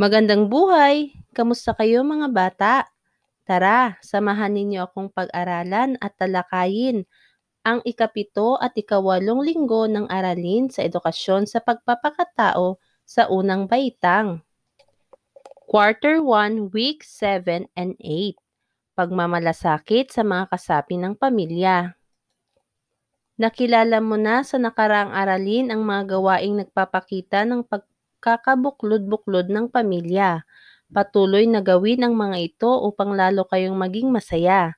Magandang buhay! Kamusta kayo mga bata? Tara, samahan ninyo akong pag-aralan at talakayin ang ikapito at ikawalong linggo ng aralin sa edukasyon sa pagpapakatao sa unang baitang. Quarter 1, Week 7 and 8. Pagmamalasakit sa mga kasapi ng pamilya. Nakilala mo na sa nakaraang aralin ang mga gawaing nagpapakita ng pag kakabuklod buklod ng pamilya. Patuloy na gawin ang mga ito upang lalo kayong maging masaya.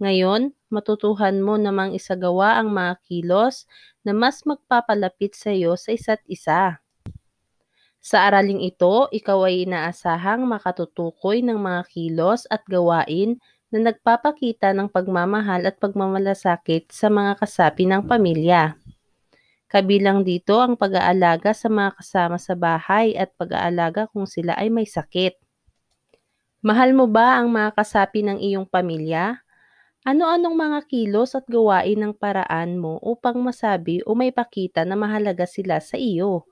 Ngayon, matutuhan mo namang isagawa ang mga kilos na mas magpapalapit sa iyo sa isa't isa. Sa araling ito, ikaw ay inaasahang makatutukoy ng mga kilos at gawain na nagpapakita ng pagmamahal at pagmamalasakit sa mga kasapi ng pamilya. Kabilang dito ang pag-aalaga sa mga kasama sa bahay at pag-aalaga kung sila ay may sakit. Mahal mo ba ang mga kasapi ng iyong pamilya? Ano-anong mga kilos at gawain ng paraan mo upang masabi o may pakita na mahalaga sila sa iyo?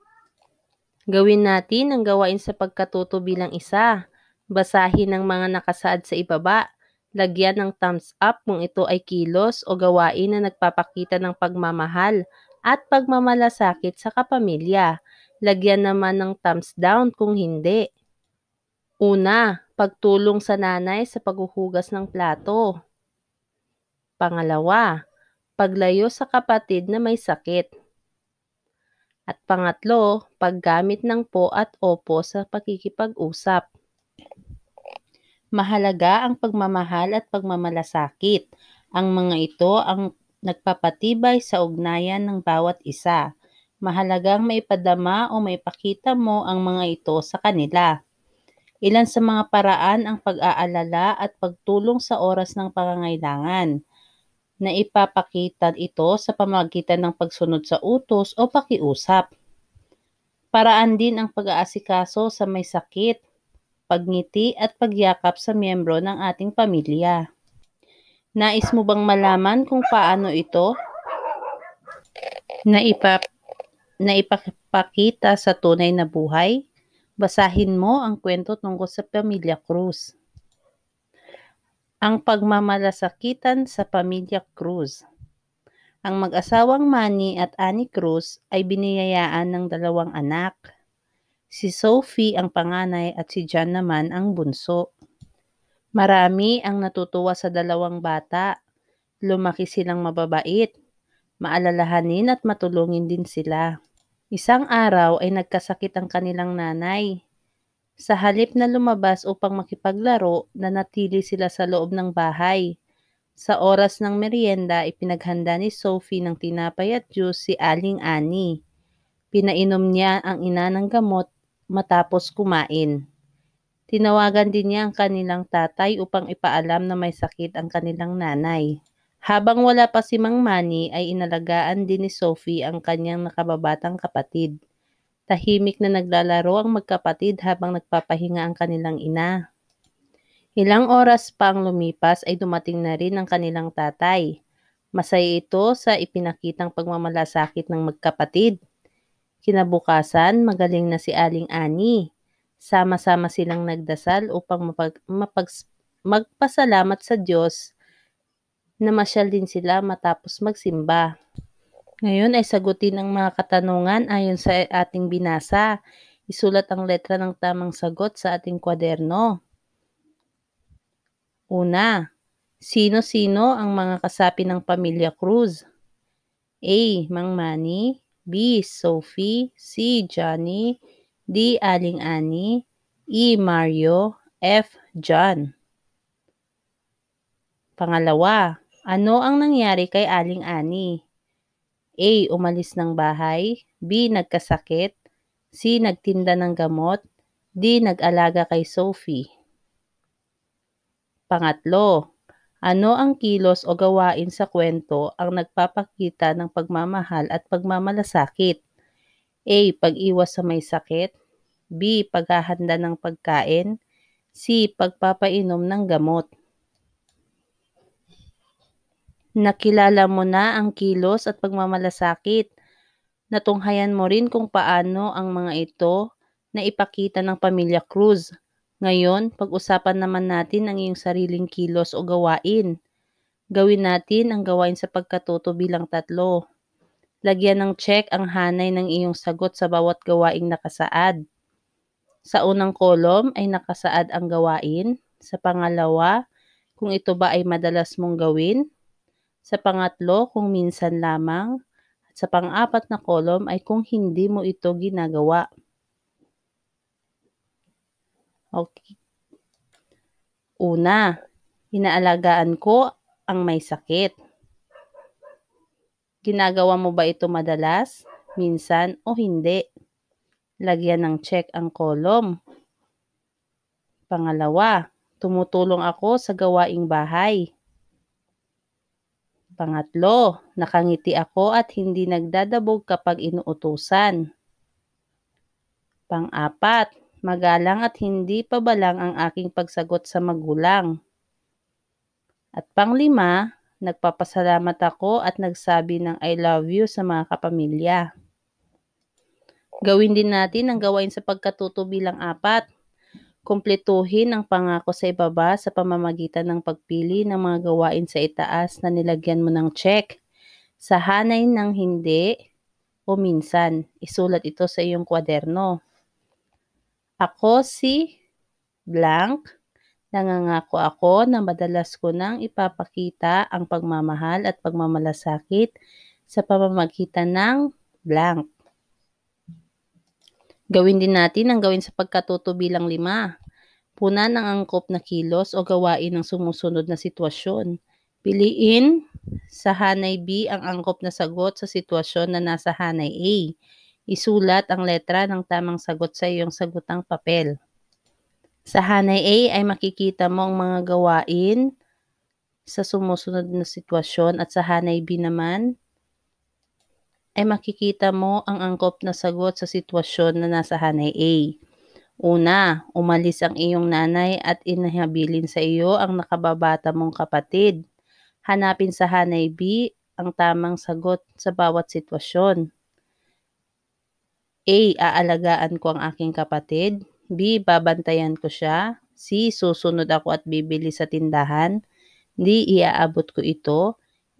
Gawin natin ang gawain sa pagkatuto bilang isa. Basahin ang mga nakasaad sa ibaba. Lagyan ng thumbs up kung ito ay kilos o gawain na nagpapakita ng pagmamahal at pagmamalasakit sa kapamilya. Lagyan naman ng thumbs down kung hindi. Una, pagtulong sa nanay sa paghuhugas ng plato. Pangalawa, paglayo sa kapatid na may sakit. At pangatlo, paggamit ng po at opo sa pakikipag-usap. Mahalaga ang pagmamahal at pagmamalasakit. Ang mga ito ang nagpapatibay sa ugnayan ng bawat isa. Mahalagang maipadama o maipakita mo ang mga ito sa kanila. Ilan sa mga paraan ang pag-aalala at pagtulong sa oras ng pangangailangan na ipapakita ito sa pamagitan ng pagsunod sa utos o pakiusap. Paraan din ang pag-aasikaso sa may sakit, pagngiti at pagyakap sa miyembro ng ating pamilya. Nais mo bang malaman kung paano ito? Naipap naipakita sa tunay na buhay? Basahin mo ang kwento tungkol sa pamilya Cruz. Ang pagmamalasakitan sa pamilya Cruz. Ang mag-asawang Manny at Annie Cruz ay biniyayaan ng dalawang anak. Si Sophie ang panganay at si John naman ang bunso. Marami ang natutuwa sa dalawang bata. Lumaki silang mababait, maalalahanin at matulungin din sila. Isang araw ay nagkasakit ang kanilang nanay. Sa halip na lumabas upang makipaglaro, nanatili sila sa loob ng bahay. Sa oras ng merienda, ipinaghanda ni Sophie ng tinapay at juice si Aling Annie. Pinainom niya ang ina ng gamot matapos kumain. Tinawagan din niya ang kanilang tatay upang ipaalam na may sakit ang kanilang nanay. Habang wala pa si Mang Manny ay inalagaan din ni Sophie ang kanyang nakababatang kapatid. Tahimik na naglalaro ang magkapatid habang nagpapahinga ang kanilang ina. Ilang oras pa ang lumipas ay dumating na rin ang kanilang tatay. Masaya ito sa ipinakitang pagmamalasakit ng magkapatid. Kinabukasan, magaling na si Aling Ani. Sama-sama silang nagdasal upang mapag, mapags, magpasalamat sa Diyos na masyal din sila matapos magsimba. Ngayon ay sagutin ang mga katanungan ayon sa ating binasa. Isulat ang letra ng tamang sagot sa ating kwaderno. Una, sino-sino ang mga kasapi ng pamilya Cruz? A. Mang Manny B. Sophie C. Johnny D. Aling Ani, E. Mario, F. John. Pangalawa, ano ang nangyari kay Aling Ani? A. Umalis ng bahay, B. Nagkasakit, C. Nagtinda ng gamot, D. Nag-alaga kay Sophie. Pangatlo, ano ang kilos o gawain sa kwento ang nagpapakita ng pagmamahal at pagmamalasakit? A. Pag-iwas sa may sakit. B. Paghahanda ng pagkain. C. Pagpapainom ng gamot. Nakilala mo na ang kilos at pagmamalasakit. Natunghayan mo rin kung paano ang mga ito na ipakita ng pamilya Cruz. Ngayon, pag-usapan naman natin ang iyong sariling kilos o gawain. Gawin natin ang gawain sa pagkatuto bilang tatlo. Lagyan ng check ang hanay ng iyong sagot sa bawat gawaing nakasaad. Sa unang kolom ay nakasaad ang gawain. Sa pangalawa, kung ito ba ay madalas mong gawin. Sa pangatlo, kung minsan lamang. At sa pang-apat na kolom ay kung hindi mo ito ginagawa. Okay. Una, inaalagaan ko ang may sakit. Ginagawa mo ba ito madalas, minsan o hindi? lagyan ng check ang column. Pangalawa, tumutulong ako sa gawaing bahay. Pangatlo, nakangiti ako at hindi nagdadabog kapag inuutusan. Pangapat, magalang at hindi pabalang ang aking pagsagot sa magulang. At panglima, nagpapasalamat ako at nagsabi ng I love you sa mga kapamilya. Gawin din natin ang gawain sa pagkatuto bilang apat. Kumpletuhin ang pangako sa ibaba sa pamamagitan ng pagpili ng mga gawain sa itaas na nilagyan mo ng check. Sa hanay ng hindi o minsan, isulat ito sa iyong kwaderno. Ako si blank. Nangangako ako na madalas ko nang ipapakita ang pagmamahal at pagmamalasakit sa pamamagitan ng blank. Gawin din natin ang gawin sa pagkatuto bilang lima. Punan ang angkop na kilos o gawain ng sumusunod na sitwasyon. Piliin sa hanay B ang angkop na sagot sa sitwasyon na nasa hanay A. Isulat ang letra ng tamang sagot sa iyong sagutang papel. Sa hanay A ay makikita mo ang mga gawain sa sumusunod na sitwasyon at sa hanay B naman ay eh, makikita mo ang angkop na sagot sa sitwasyon na nasa hanay A. Una, umalis ang iyong nanay at inahabilin sa iyo ang nakababata mong kapatid. Hanapin sa hanay B ang tamang sagot sa bawat sitwasyon. A. Aalagaan ko ang aking kapatid. B. Babantayan ko siya. C. Susunod ako at bibili sa tindahan. D. Iaabot ko ito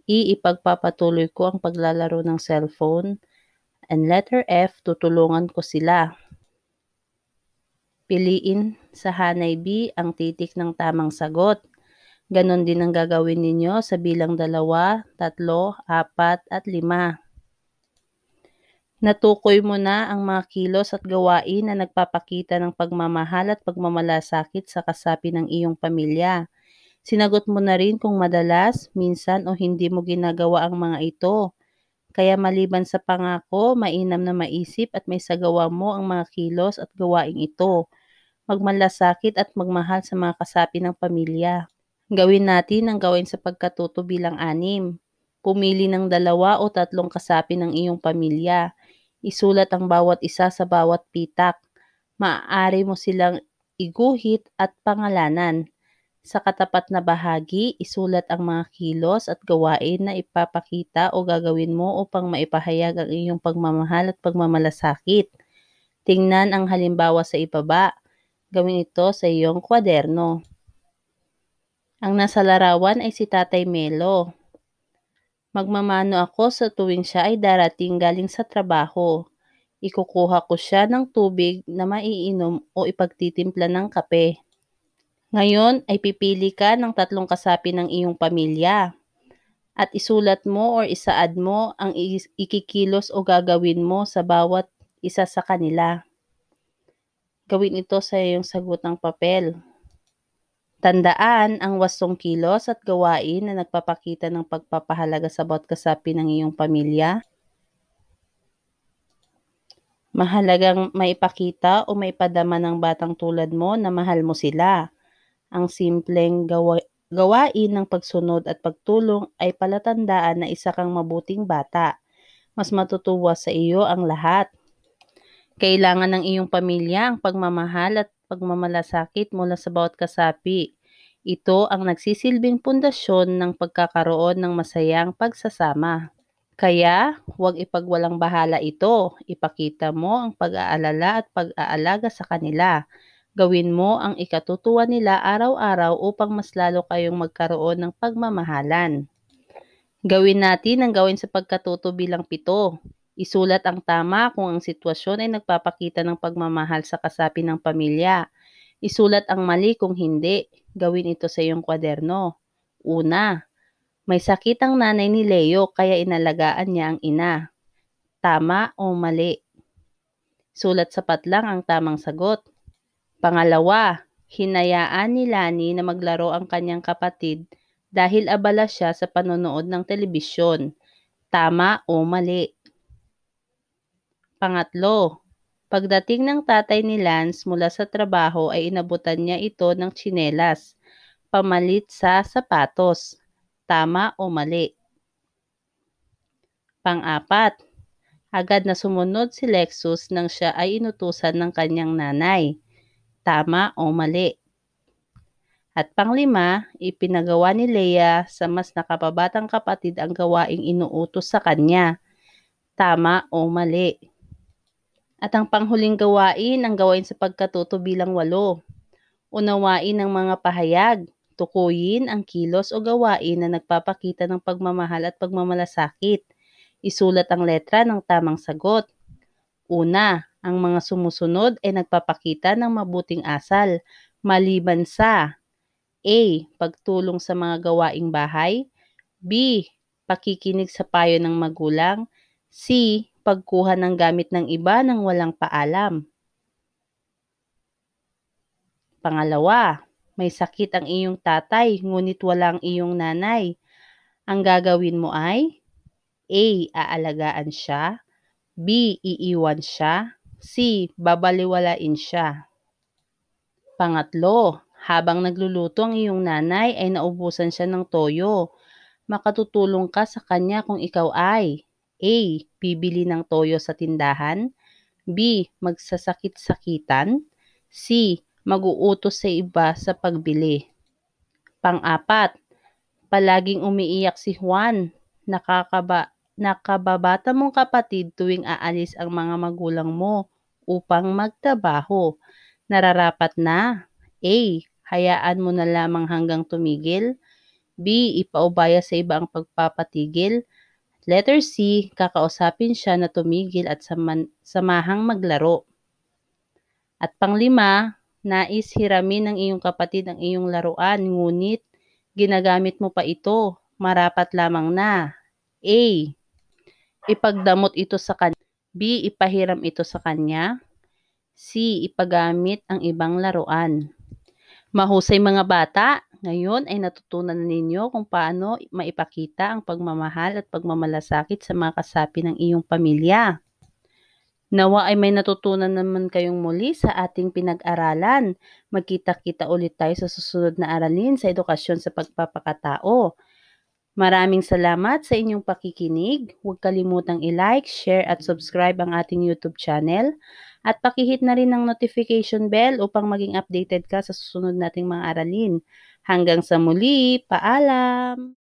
iipagpapatuloy ko ang paglalaro ng cellphone. And letter F, tutulungan ko sila. Piliin sa hanay B ang titik ng tamang sagot. Ganon din ang gagawin ninyo sa bilang dalawa, tatlo, apat at lima. Natukoy mo na ang mga kilos at gawain na nagpapakita ng pagmamahal at pagmamalasakit sa kasapi ng iyong pamilya. Sinagot mo na rin kung madalas, minsan o hindi mo ginagawa ang mga ito. Kaya maliban sa pangako, mainam na maisip at may sagawa mo ang mga kilos at gawaing ito. Magmalasakit at magmahal sa mga kasapi ng pamilya. Gawin natin ang gawin sa pagkatuto bilang anim. Pumili ng dalawa o tatlong kasapi ng iyong pamilya. Isulat ang bawat isa sa bawat pitak. Maaari mo silang iguhit at pangalanan. Sa katapat na bahagi, isulat ang mga kilos at gawain na ipapakita o gagawin mo upang maipahayag ang iyong pagmamahal at pagmamalasakit. Tingnan ang halimbawa sa ibaba. Gawin ito sa iyong kwaderno. Ang nasa larawan ay si Tatay Melo. Magmamano ako sa tuwing siya ay darating galing sa trabaho. Ikukuha ko siya ng tubig na maiinom o ipagtitimpla ng kape. Ngayon ay pipili ka ng tatlong kasapi ng iyong pamilya at isulat mo or isaad mo ang ikikilos o gagawin mo sa bawat isa sa kanila. Gawin ito sa iyong sagot papel. Tandaan ang wastong kilos at gawain na nagpapakita ng pagpapahalaga sa bawat kasapi ng iyong pamilya. Mahalagang maipakita o maipadama ng batang tulad mo na mahal mo sila ang simpleng gawa- gawain ng pagsunod at pagtulong ay palatandaan na isa kang mabuting bata. Mas matutuwa sa iyo ang lahat. Kailangan ng iyong pamilya ang pagmamahal at pagmamalasakit mula sa bawat kasapi. Ito ang nagsisilbing pundasyon ng pagkakaroon ng masayang pagsasama. Kaya, huwag ipagwalang bahala ito. Ipakita mo ang pag-aalala at pag-aalaga sa kanila. Gawin mo ang ikatutuwa nila araw-araw upang mas lalo kayong magkaroon ng pagmamahalan. Gawin natin ang gawin sa pagkatuto bilang pito. Isulat ang tama kung ang sitwasyon ay nagpapakita ng pagmamahal sa kasapi ng pamilya. Isulat ang mali kung hindi. Gawin ito sa iyong kwaderno. Una, may sakit ang nanay ni Leo kaya inalagaan niya ang ina. Tama o mali? Sulat sapat lang ang tamang sagot. Pangalawa, hinayaan ni Lani na maglaro ang kanyang kapatid dahil abala siya sa panonood ng telebisyon. Tama o mali? Pangatlo, pagdating ng tatay ni Lance mula sa trabaho ay inabutan niya ito ng tsinelas, pamalit sa sapatos. Tama o mali? Pangapat, agad na sumunod si Lexus nang siya ay inutusan ng kanyang nanay tama o mali. At panglima, ipinagawa ni Leia sa mas nakababatang kapatid ang gawaing inuutos sa kanya, tama o mali. At ang panghuling gawain ang gawain sa pagkatuto bilang walo. Unawain ang mga pahayag, tukuyin ang kilos o gawain na nagpapakita ng pagmamahal at pagmamalasakit. Isulat ang letra ng tamang sagot. Una, ang mga sumusunod ay nagpapakita ng mabuting asal maliban sa A. Pagtulong sa mga gawaing bahay B. Pakikinig sa payo ng magulang C. Pagkuha ng gamit ng iba nang walang paalam Pangalawa, may sakit ang iyong tatay ngunit walang iyong nanay. Ang gagawin mo ay A. Aalagaan siya B. Iiwan siya C. Babaliwalain siya. Pangatlo, habang nagluluto ang iyong nanay ay naubusan siya ng toyo. Makatutulong ka sa kanya kung ikaw ay A. Bibili ng toyo sa tindahan. B. Magsasakit-sakitan. C. Mag-uutos sa iba sa pagbili. Pang-apat, palaging umiiyak si Juan. Nakakaba na kababata mong kapatid tuwing aalis ang mga magulang mo upang magtrabaho. Nararapat na A. Hayaan mo na lamang hanggang tumigil. B. Ipaubaya sa iba ang pagpapatigil. Letter C. Kakausapin siya na tumigil at saman, samahang maglaro. At panglima, nais hiramin ng iyong kapatid ang iyong laruan ngunit ginagamit mo pa ito. Marapat lamang na. A ipagdamot ito sa kanya. B. Ipahiram ito sa kanya. C. Ipagamit ang ibang laruan. Mahusay mga bata, ngayon ay natutunan na ninyo kung paano maipakita ang pagmamahal at pagmamalasakit sa mga kasapi ng iyong pamilya. Nawa ay may natutunan naman kayong muli sa ating pinag-aralan. Magkita-kita ulit tayo sa susunod na aralin sa edukasyon sa pagpapakatao. Maraming salamat sa inyong pakikinig. Huwag kalimutang i-like, share at subscribe ang ating YouTube channel. At pakihit na rin ang notification bell upang maging updated ka sa susunod nating mga aralin. Hanggang sa muli, paalam!